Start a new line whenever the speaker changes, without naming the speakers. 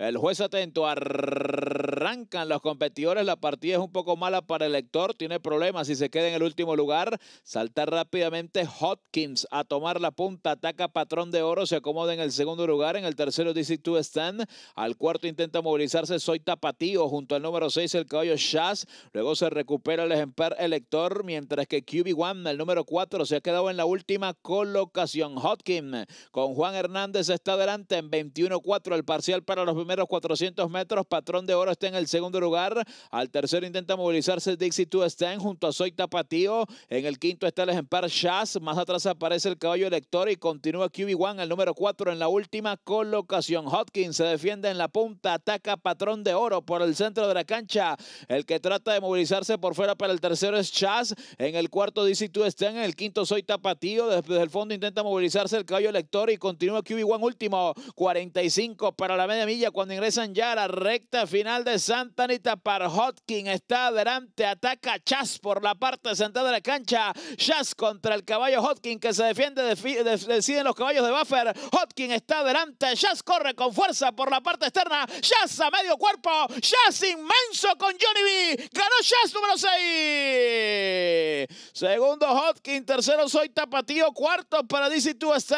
El juez atento, arrancan los competidores, la partida es un poco mala para el lector, tiene problemas si se queda en el último lugar. Salta rápidamente Hopkins a tomar la punta, ataca Patrón de Oro, se acomoda en el segundo lugar, en el tercero dice Two Stand, al cuarto intenta movilizarse Soy Tapatío junto al número 6 el caballo Shaz, luego se recupera el ejemplar Elector, mientras que QB1, el número 4, se ha quedado en la última colocación. Hopkins con Juan Hernández está adelante en 21-4 el parcial para los primeros 400 metros. Patrón de Oro está en el segundo lugar. Al tercero intenta movilizarse Dixie Two Stan... junto a Soy Tapatío. En el quinto está el ejemplar Shaz. Más atrás aparece el caballo elector y continúa QB1, el número 4 en la última colocación. Hopkins se defiende en la punta, ataca Patrón de Oro por el centro de la cancha. El que trata de movilizarse por fuera para el tercero es Shaz... En el cuarto Dixie Two Stan... En el quinto Soy Tapatío. Desde el fondo intenta movilizarse el caballo elector y continúa QB1 último. 45 para la media milla cuando ingresan ya a la recta final de Santa Anita para Hodkin. Está adelante, ataca Chas por la parte central de la cancha. Chas contra el caballo Hodkin que se defiende, deciden los caballos de Buffer. Hodkin está adelante, Chas corre con fuerza por la parte externa. Chas a medio cuerpo, Chas inmenso con Johnny B. Ganó Chas número 6. Segundo Hotkin tercero Soy Tapatío, cuarto para dc 2